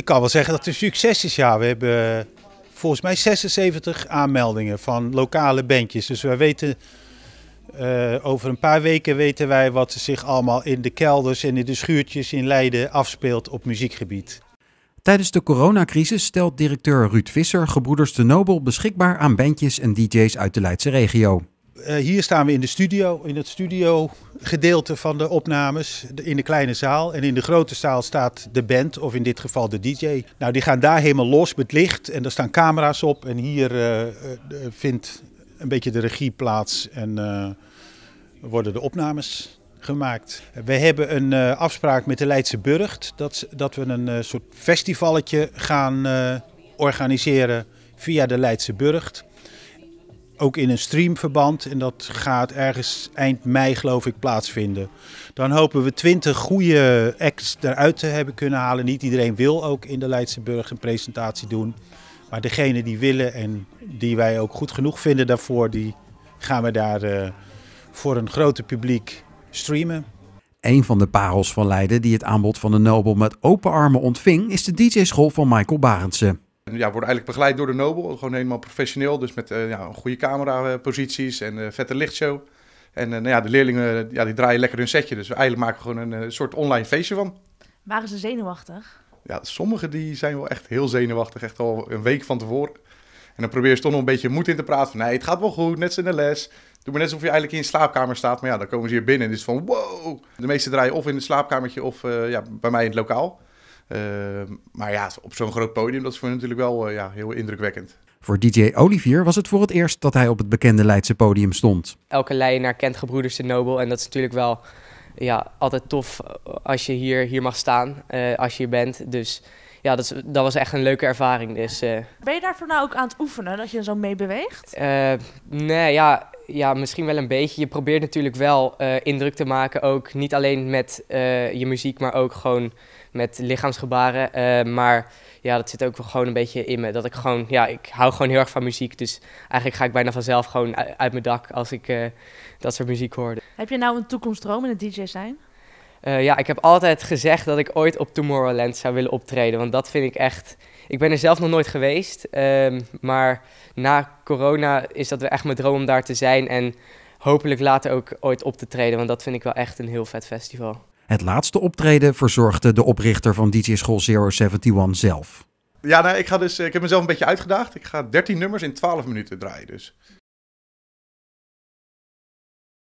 Ik kan wel zeggen dat het een succes is. Ja, we hebben eh, volgens mij 76 aanmeldingen van lokale bandjes. Dus we weten, eh, over een paar weken weten wij wat zich allemaal in de kelders en in de schuurtjes in Leiden afspeelt op muziekgebied. Tijdens de coronacrisis stelt directeur Ruud Visser Gebroeders de Nobel beschikbaar aan bandjes en DJ's uit de Leidse regio. Eh, hier staan we in de studio, in het studio gedeelte van de opnames, in de kleine zaal. En in de grote zaal staat de band, of in dit geval de DJ. Nou, die gaan daar helemaal los met licht en er staan camera's op. En hier eh, eh, vindt een beetje de regie plaats en worden de opnames gemaakt. We hebben een afspraak met de Leidse Burgt. Dat, dat we een soort festivalletje gaan organiseren via de Leidse Burgt ook in een streamverband. En dat gaat ergens eind mei, geloof ik, plaatsvinden. Dan hopen we twintig goede acts eruit te hebben kunnen halen. Niet iedereen wil ook in de Leidse Burg een presentatie doen. Maar degene die willen en die wij ook goed genoeg vinden daarvoor, die gaan we daar eh, voor een groter publiek streamen. Een van de parels van Leiden die het aanbod van de Nobel met open armen ontving, is de DJ-school van Michael Barendse ja, worden eigenlijk begeleid door de Nobel. Gewoon helemaal professioneel. Dus met eh, ja, goede cameraposities en eh, vette lichtshow. En eh, nou ja, de leerlingen ja, die draaien lekker hun setje. Dus we eigenlijk maken we gewoon een soort online feestje van. Waren ze zenuwachtig? Ja, sommigen die zijn wel echt heel zenuwachtig. Echt al een week van tevoren. En dan probeer je toch nog een beetje moed in te praten. Van, nee, het gaat wel goed, net als in de les. Doe maar net alsof je eigenlijk in je slaapkamer staat. Maar ja, dan komen ze hier binnen en het is van wow. De meeste draaien of in het slaapkamertje of ja, bij mij in het lokaal. Ehm, maar ja, op zo'n groot podium, dat is voor natuurlijk wel eh, ja, heel indrukwekkend. Voor DJ Olivier was het voor het eerst dat hij op het bekende Leidse podium stond. Elke Leidenaar kent Gebroeders de Nobel en dat is natuurlijk wel ja, altijd tof eh, als je hier, hier mag staan, eh, als je hier bent. Dus ja, dat, dat was echt een leuke ervaring. Dus, Ben je daarvoor nou ook aan het oefenen, dat je zo mee beweegt? nee, ja, ja, misschien wel een beetje. Je probeert natuurlijk wel eh, indruk te maken, ook niet alleen met eh, je muziek, maar ook gewoon met lichaamsgebaren. Eh, maar ja, dat zit ook wel gewoon een beetje in me. Dat ik gewoon, ja, ik hou gewoon heel erg van muziek. Dus eigenlijk ga ik bijna vanzelf gewoon uit, mijn dak als ik dat soort muziek hoorde. Heb je nou een toekomstdroom in het DJ zijn? ja, ik heb altijd gezegd dat ik ooit op Tomorrowland zou willen optreden. Want dat vind ik echt ik ben er zelf nog nooit geweest. Ehm, maar na corona is dat echt mijn droom om daar te zijn. En hopelijk later ook ooit op te treden. Want dat vind ik wel echt een heel vet festival. Het laatste optreden verzorgde de oprichter van DJ School 071 zelf. Ja, nou, ik, ga dus, ik heb mezelf een beetje uitgedaagd. Ik ga 13 nummers in 12 minuten draaien. Dus